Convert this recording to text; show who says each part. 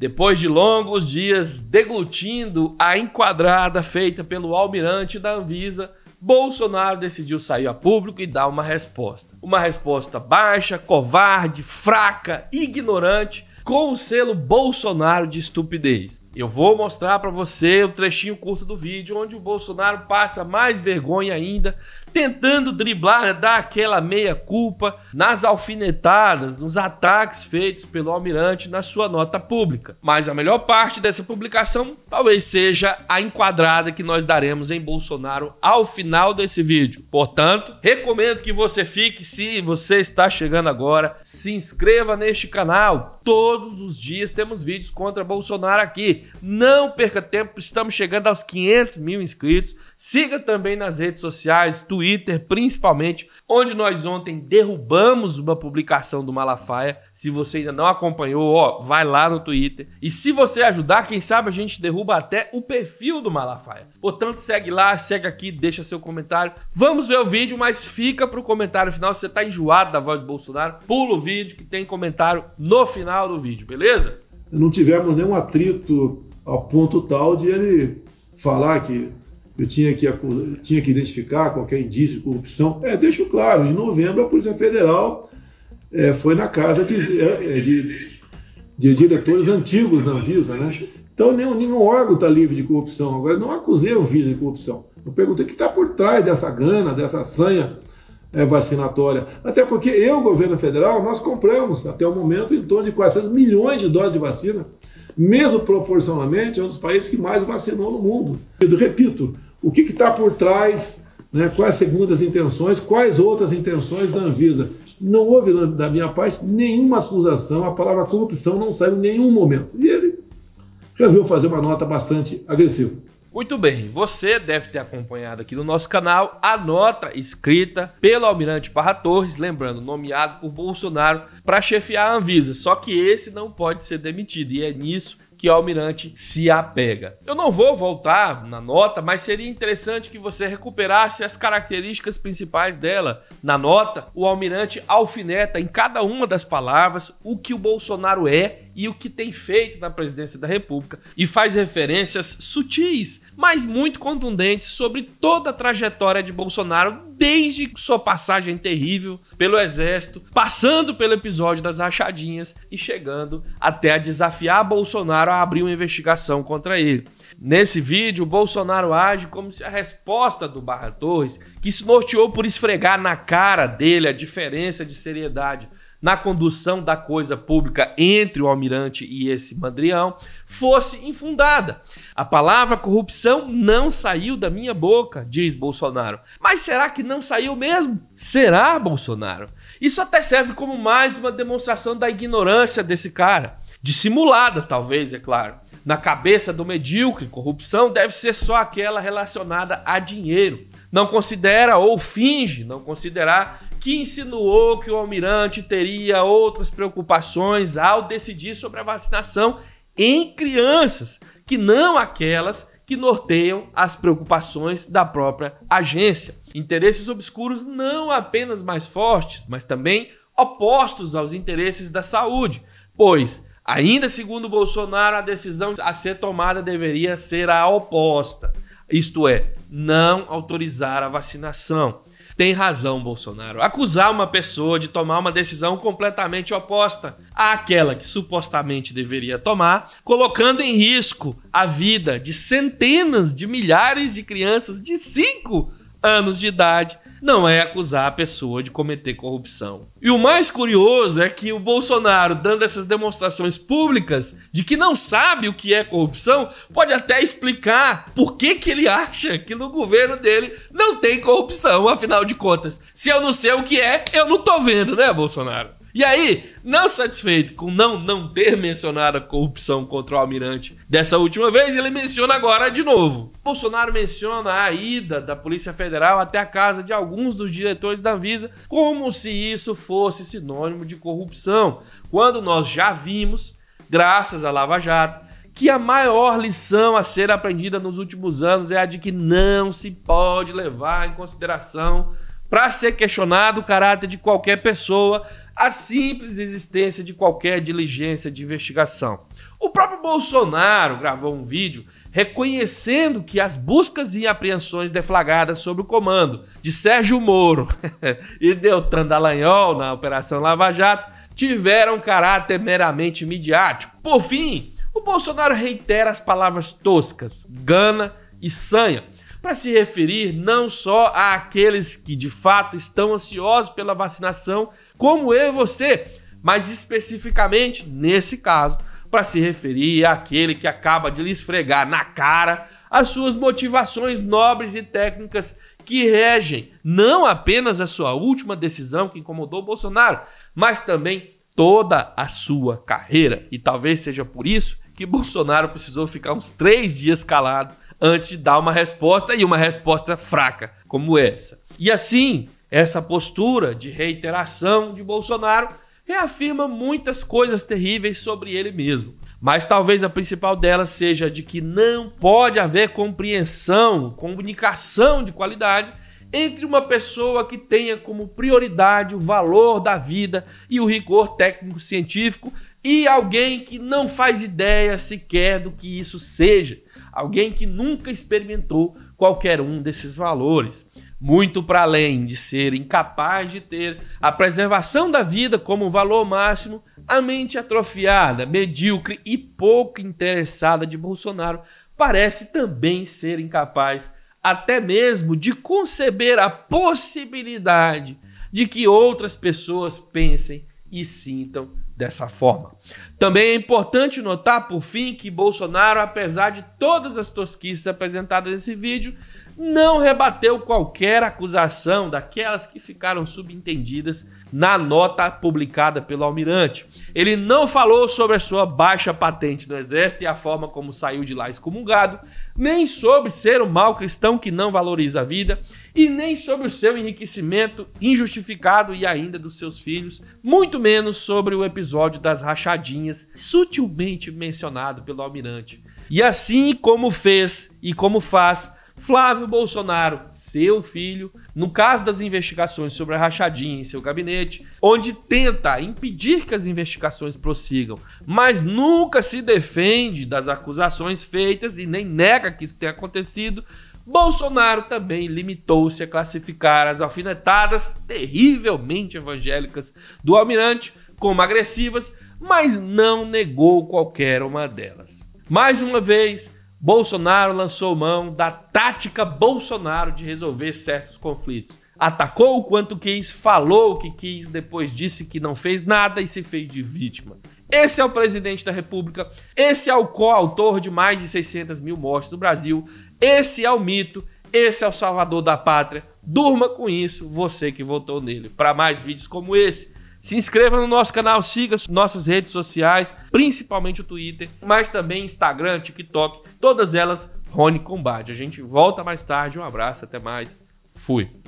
Speaker 1: Depois de longos dias deglutindo a enquadrada feita pelo almirante da Anvisa, Bolsonaro decidiu sair a público e dar uma resposta. Uma resposta baixa, covarde, fraca, ignorante, com o selo Bolsonaro de estupidez. Eu vou mostrar para você o trechinho curto do vídeo onde o Bolsonaro passa mais vergonha ainda tentando driblar, dar aquela meia-culpa nas alfinetadas, nos ataques feitos pelo almirante na sua nota pública. Mas a melhor parte dessa publicação talvez seja a enquadrada que nós daremos em Bolsonaro ao final desse vídeo. Portanto, recomendo que você fique, se você está chegando agora, se inscreva neste canal. Todos os dias temos vídeos contra Bolsonaro aqui. Não perca tempo, estamos chegando aos 500 mil inscritos. Siga também nas redes sociais, Twitter, Twitter, principalmente, onde nós ontem derrubamos uma publicação do Malafaia. Se você ainda não acompanhou, ó, vai lá no Twitter. E se você ajudar, quem sabe a gente derruba até o perfil do Malafaia. Portanto, segue lá, segue aqui, deixa seu comentário. Vamos ver o vídeo, mas fica pro comentário final. Se você tá enjoado da voz do Bolsonaro, pula o vídeo que tem comentário no final do vídeo, beleza?
Speaker 2: Não tivemos nenhum atrito ao ponto tal de ele falar que eu tinha que, tinha que identificar qualquer indício de corrupção. É, deixo claro, em novembro a Polícia Federal é, foi na casa de, é, é, de, de diretores antigos da VISA né? Então nenhum, nenhum órgão está livre de corrupção. Agora, não acusei o Visa de corrupção. Eu perguntei o que está por trás dessa grana, dessa sanha é, vacinatória. Até porque eu, governo federal, nós compramos até o momento em torno de 400 milhões de doses de vacina mesmo proporcionalmente, é um dos países que mais vacinou no mundo. Eu repito, o que está por trás, né, quais segundas intenções, quais outras intenções da Anvisa? Não houve, da minha parte, nenhuma acusação, a palavra corrupção não saiu em nenhum momento. E ele resolveu fazer uma nota bastante agressiva.
Speaker 1: Muito bem, você deve ter acompanhado aqui no nosso canal a nota escrita pelo Almirante Parra Torres, lembrando, nomeado por Bolsonaro para chefiar a Anvisa. Só que esse não pode ser demitido, e é nisso que o Almirante se apega. Eu não vou voltar na nota, mas seria interessante que você recuperasse as características principais dela. Na nota, o Almirante alfineta em cada uma das palavras o que o Bolsonaro é e o que tem feito na presidência da República e faz referências sutis, mas muito contundentes sobre toda a trajetória de Bolsonaro desde sua passagem terrível pelo exército, passando pelo episódio das rachadinhas e chegando até a desafiar Bolsonaro a abrir uma investigação contra ele. Nesse vídeo, Bolsonaro age como se a resposta do Barra Torres, que se norteou por esfregar na cara dele a diferença de seriedade na condução da coisa pública entre o almirante e esse mandrião fosse infundada. A palavra corrupção não saiu da minha boca, diz Bolsonaro. Mas será que não saiu mesmo? Será, Bolsonaro? Isso até serve como mais uma demonstração da ignorância desse cara. Dissimulada, talvez, é claro. Na cabeça do medíocre, corrupção deve ser só aquela relacionada a dinheiro. Não considera ou finge não considerar que insinuou que o almirante teria outras preocupações ao decidir sobre a vacinação em crianças, que não aquelas que norteiam as preocupações da própria agência. Interesses obscuros não apenas mais fortes, mas também opostos aos interesses da saúde, pois, ainda segundo Bolsonaro, a decisão a ser tomada deveria ser a oposta, isto é, não autorizar a vacinação tem razão, Bolsonaro. Acusar uma pessoa de tomar uma decisão completamente oposta àquela que supostamente deveria tomar, colocando em risco a vida de centenas de milhares de crianças de 5 anos de idade não é acusar a pessoa de cometer corrupção. E o mais curioso é que o Bolsonaro, dando essas demonstrações públicas de que não sabe o que é corrupção, pode até explicar por que, que ele acha que no governo dele não tem corrupção, afinal de contas. Se eu não sei o que é, eu não tô vendo, né, Bolsonaro? E aí, não satisfeito com não, não ter mencionado a corrupção contra o almirante dessa última vez, ele menciona agora de novo. Bolsonaro menciona a ida da Polícia Federal até a casa de alguns dos diretores da Visa, como se isso fosse sinônimo de corrupção, quando nós já vimos, graças à Lava Jato, que a maior lição a ser aprendida nos últimos anos é a de que não se pode levar em consideração para ser questionado o caráter de qualquer pessoa, a simples existência de qualquer diligência de investigação. O próprio Bolsonaro gravou um vídeo reconhecendo que as buscas e apreensões deflagradas sob o comando de Sérgio Moro e Deltan Dallagnol na Operação Lava Jato tiveram caráter meramente midiático. Por fim, o Bolsonaro reitera as palavras toscas, gana e sanha para se referir não só àqueles que de fato estão ansiosos pela vacinação, como eu e você, mas especificamente, nesse caso, para se referir àquele que acaba de lhe esfregar na cara as suas motivações nobres e técnicas que regem não apenas a sua última decisão que incomodou Bolsonaro, mas também toda a sua carreira. E talvez seja por isso que Bolsonaro precisou ficar uns três dias calado antes de dar uma resposta e uma resposta fraca como essa. E assim, essa postura de reiteração de Bolsonaro reafirma muitas coisas terríveis sobre ele mesmo. Mas talvez a principal delas seja de que não pode haver compreensão, comunicação de qualidade entre uma pessoa que tenha como prioridade o valor da vida e o rigor técnico-científico e alguém que não faz ideia sequer do que isso seja, alguém que nunca experimentou qualquer um desses valores. Muito para além de ser incapaz de ter a preservação da vida como valor máximo, a mente atrofiada, medíocre e pouco interessada de Bolsonaro parece também ser incapaz até mesmo de conceber a possibilidade de que outras pessoas pensem e sintam dessa forma. Também é importante notar, por fim, que Bolsonaro, apesar de todas as tosquices apresentadas nesse vídeo, não rebateu qualquer acusação daquelas que ficaram subentendidas na nota publicada pelo almirante. Ele não falou sobre a sua baixa patente no exército e a forma como saiu de lá excomungado, nem sobre ser um mau cristão que não valoriza a vida, e nem sobre o seu enriquecimento injustificado e ainda dos seus filhos, muito menos sobre o episódio das rachadinhas escadinhas, sutilmente mencionado pelo almirante. E assim como fez e como faz Flávio Bolsonaro, seu filho, no caso das investigações sobre a rachadinha em seu gabinete, onde tenta impedir que as investigações prossigam, mas nunca se defende das acusações feitas e nem nega que isso tenha acontecido, Bolsonaro também limitou-se a classificar as alfinetadas terrivelmente evangélicas do almirante como agressivas, mas não negou qualquer uma delas. Mais uma vez, Bolsonaro lançou mão da tática Bolsonaro de resolver certos conflitos. Atacou o quanto quis, falou o que quis, depois disse que não fez nada e se fez de vítima. Esse é o presidente da República, esse é o coautor de mais de 600 mil mortes no Brasil, esse é o mito, esse é o salvador da pátria. Durma com isso, você que votou nele. Para mais vídeos como esse, se inscreva no nosso canal, siga nossas redes sociais, principalmente o Twitter, mas também Instagram, TikTok, todas elas Rony Combate. A gente volta mais tarde. Um abraço, até mais. Fui.